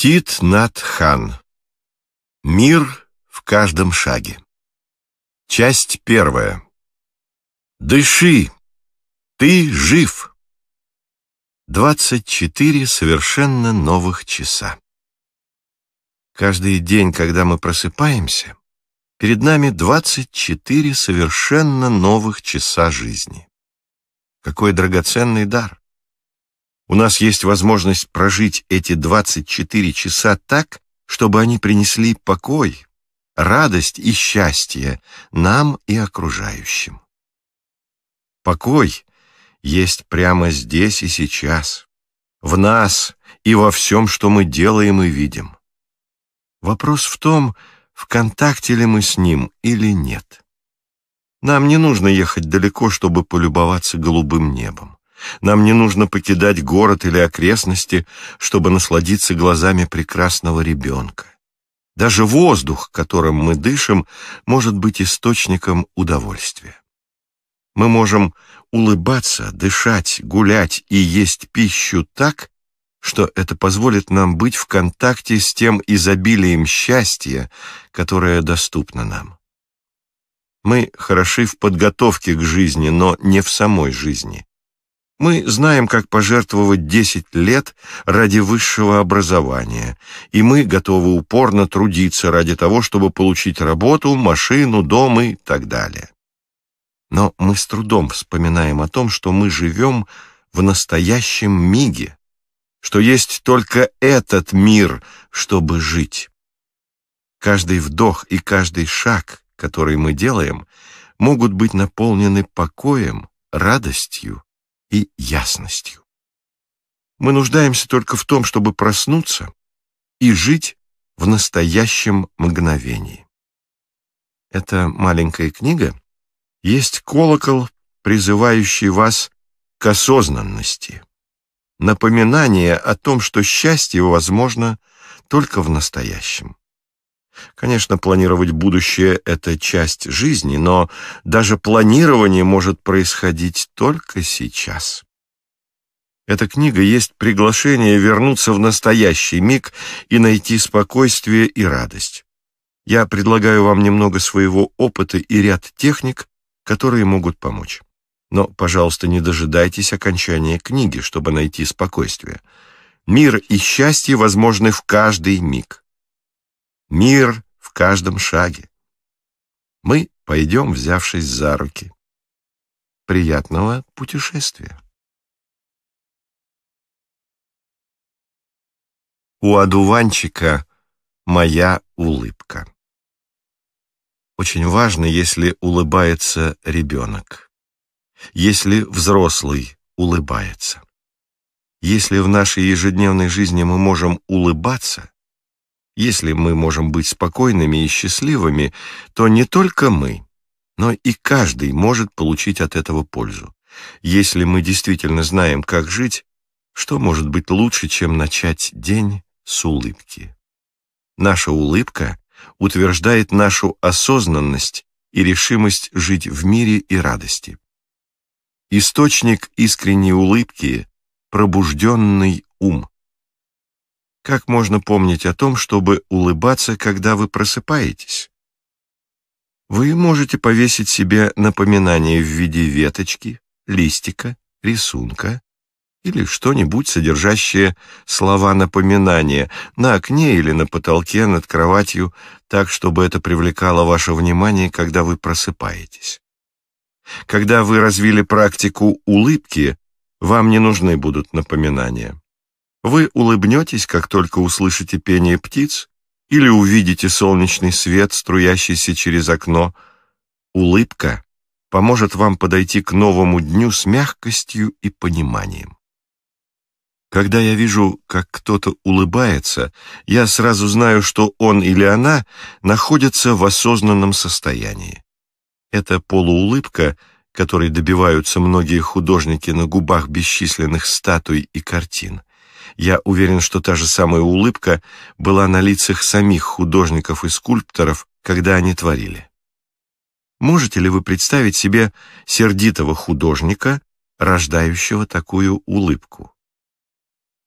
Тит Нат Хан. Мир в каждом шаге. Часть первая. Дыши! Ты жив! 24 совершенно новых часа. Каждый день, когда мы просыпаемся, перед нами 24 совершенно новых часа жизни. Какой драгоценный дар! У нас есть возможность прожить эти 24 часа так, чтобы они принесли покой, радость и счастье нам и окружающим. Покой есть прямо здесь и сейчас, в нас и во всем, что мы делаем и видим. Вопрос в том, в контакте ли мы с ним или нет. Нам не нужно ехать далеко, чтобы полюбоваться голубым небом. Нам не нужно покидать город или окрестности, чтобы насладиться глазами прекрасного ребенка. Даже воздух, которым мы дышим, может быть источником удовольствия. Мы можем улыбаться, дышать, гулять и есть пищу так, что это позволит нам быть в контакте с тем изобилием счастья, которое доступно нам. Мы хороши в подготовке к жизни, но не в самой жизни. Мы знаем, как пожертвовать 10 лет ради высшего образования, и мы готовы упорно трудиться ради того, чтобы получить работу, машину, дом и так далее. Но мы с трудом вспоминаем о том, что мы живем в настоящем миге, что есть только этот мир, чтобы жить. Каждый вдох и каждый шаг, который мы делаем, могут быть наполнены покоем, радостью и ясностью. Мы нуждаемся только в том, чтобы проснуться и жить в настоящем мгновении. Эта маленькая книга есть колокол, призывающий вас к осознанности, напоминание о том, что счастье возможно только в настоящем. Конечно, планировать будущее – это часть жизни, но даже планирование может происходить только сейчас. Эта книга есть приглашение вернуться в настоящий миг и найти спокойствие и радость. Я предлагаю вам немного своего опыта и ряд техник, которые могут помочь. Но, пожалуйста, не дожидайтесь окончания книги, чтобы найти спокойствие. Мир и счастье возможны в каждый миг мир в каждом шаге. Мы пойдем, взявшись за руки. Приятного путешествия! У одуванчика моя улыбка. Очень важно, если улыбается ребенок, если взрослый улыбается. Если в нашей ежедневной жизни мы можем улыбаться, если мы можем быть спокойными и счастливыми, то не только мы, но и каждый может получить от этого пользу. Если мы действительно знаем, как жить, что может быть лучше, чем начать день с улыбки? Наша улыбка утверждает нашу осознанность и решимость жить в мире и радости. Источник искренней улыбки – пробужденный ум. Как можно помнить о том, чтобы улыбаться, когда вы просыпаетесь? Вы можете повесить себе напоминание в виде веточки, листика, рисунка или что-нибудь, содержащее слова напоминания на окне или на потолке над кроватью, так, чтобы это привлекало ваше внимание, когда вы просыпаетесь. Когда вы развили практику улыбки, вам не нужны будут напоминания. Вы улыбнетесь, как только услышите пение птиц или увидите солнечный свет, струящийся через окно. Улыбка поможет вам подойти к новому дню с мягкостью и пониманием. Когда я вижу, как кто-то улыбается, я сразу знаю, что он или она находится в осознанном состоянии. Эта полуулыбка, которой добиваются многие художники на губах бесчисленных статуй и картин, я уверен, что та же самая улыбка была на лицах самих художников и скульпторов, когда они творили. Можете ли вы представить себе сердитого художника, рождающего такую улыбку?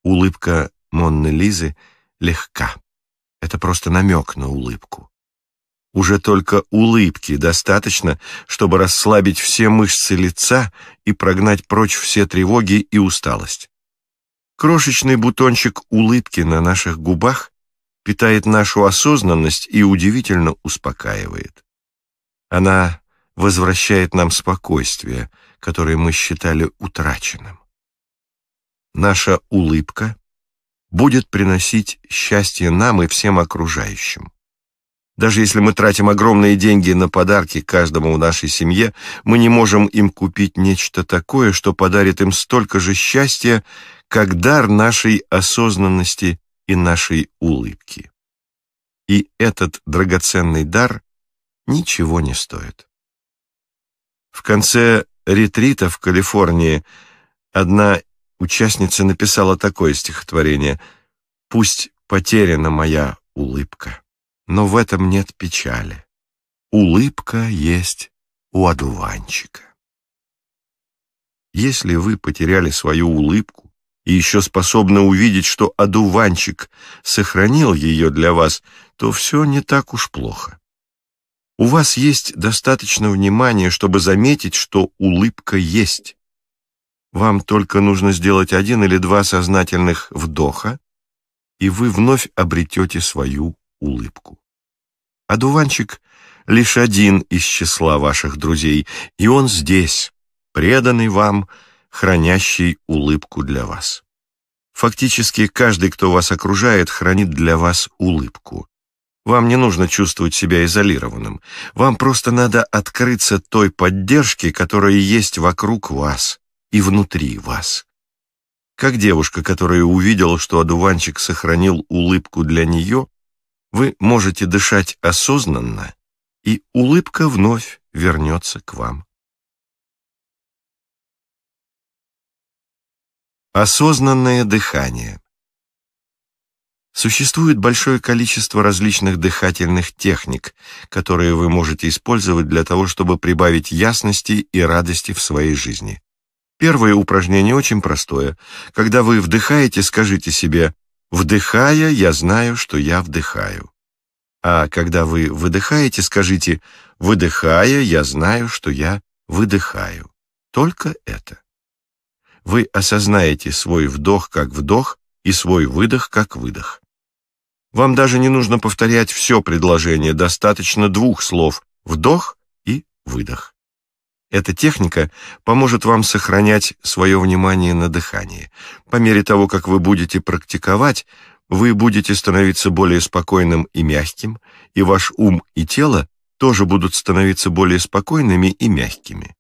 Улыбка Монны Лизы легка. Это просто намек на улыбку. Уже только улыбки достаточно, чтобы расслабить все мышцы лица и прогнать прочь все тревоги и усталость. Крошечный бутончик улыбки на наших губах питает нашу осознанность и удивительно успокаивает. Она возвращает нам спокойствие, которое мы считали утраченным. Наша улыбка будет приносить счастье нам и всем окружающим. Даже если мы тратим огромные деньги на подарки каждому в нашей семье, мы не можем им купить нечто такое, что подарит им столько же счастья, как дар нашей осознанности и нашей улыбки. И этот драгоценный дар ничего не стоит. В конце ретрита в Калифорнии одна участница написала такое стихотворение «Пусть потеряна моя улыбка, но в этом нет печали. Улыбка есть у одуванчика». Если вы потеряли свою улыбку, и еще способны увидеть, что одуванчик сохранил ее для вас, то все не так уж плохо. У вас есть достаточно внимания, чтобы заметить, что улыбка есть. Вам только нужно сделать один или два сознательных вдоха, и вы вновь обретете свою улыбку. Одуванчик — лишь один из числа ваших друзей, и он здесь, преданный вам, — хранящий улыбку для вас. Фактически каждый, кто вас окружает, хранит для вас улыбку. Вам не нужно чувствовать себя изолированным. Вам просто надо открыться той поддержке, которая есть вокруг вас и внутри вас. Как девушка, которая увидела, что одуванчик сохранил улыбку для нее, вы можете дышать осознанно, и улыбка вновь вернется к вам. Осознанное дыхание. Существует большое количество различных дыхательных техник, которые вы можете использовать для того, чтобы прибавить ясности и радости в своей жизни. Первое упражнение очень простое. Когда вы вдыхаете, скажите себе «Вдыхая, я знаю, что я вдыхаю». А когда вы выдыхаете, скажите «Выдыхая, я знаю, что я выдыхаю». Только это вы осознаете свой вдох как вдох и свой выдох как выдох. Вам даже не нужно повторять все предложение, достаточно двух слов «вдох» и «выдох». Эта техника поможет вам сохранять свое внимание на дыхании. По мере того, как вы будете практиковать, вы будете становиться более спокойным и мягким, и ваш ум и тело тоже будут становиться более спокойными и мягкими.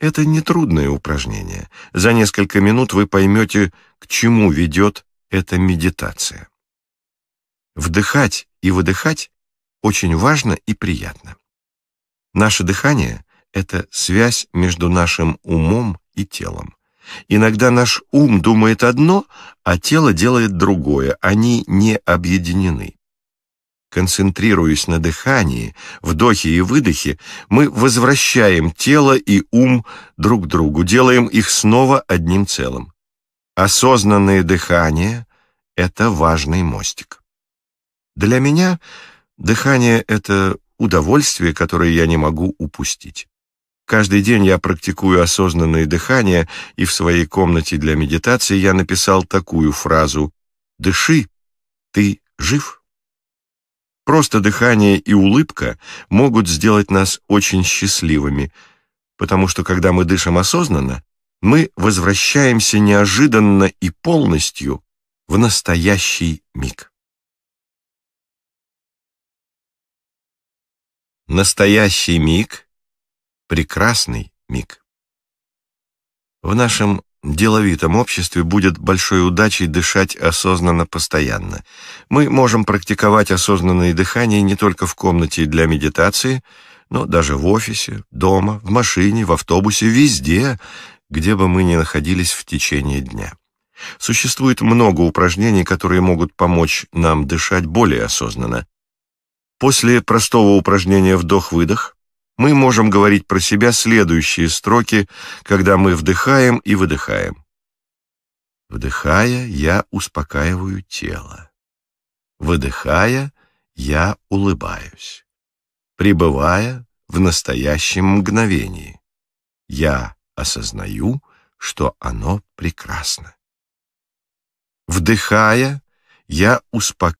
Это нетрудное упражнение. За несколько минут вы поймете, к чему ведет эта медитация. Вдыхать и выдыхать очень важно и приятно. Наше дыхание — это связь между нашим умом и телом. Иногда наш ум думает одно, а тело делает другое, они не объединены. Концентрируясь на дыхании, вдохе и выдохе, мы возвращаем тело и ум друг к другу, делаем их снова одним целым. Осознанное дыхание — это важный мостик. Для меня дыхание — это удовольствие, которое я не могу упустить. Каждый день я практикую осознанное дыхание, и в своей комнате для медитации я написал такую фразу «Дыши, ты жив». Просто дыхание и улыбка могут сделать нас очень счастливыми, потому что когда мы дышим осознанно, мы возвращаемся неожиданно и полностью в настоящий миг. Настоящий миг — прекрасный миг. В нашем деловитом обществе будет большой удачей дышать осознанно постоянно. Мы можем практиковать осознанное дыхание не только в комнате для медитации, но даже в офисе, дома, в машине, в автобусе, везде, где бы мы ни находились в течение дня. Существует много упражнений, которые могут помочь нам дышать более осознанно. После простого упражнения вдох-выдох мы можем говорить про себя следующие строки, когда мы вдыхаем и выдыхаем. Вдыхая, я успокаиваю тело. Выдыхая, я улыбаюсь. Пребывая в настоящем мгновении, я осознаю, что оно прекрасно. Вдыхая, я успокаиваю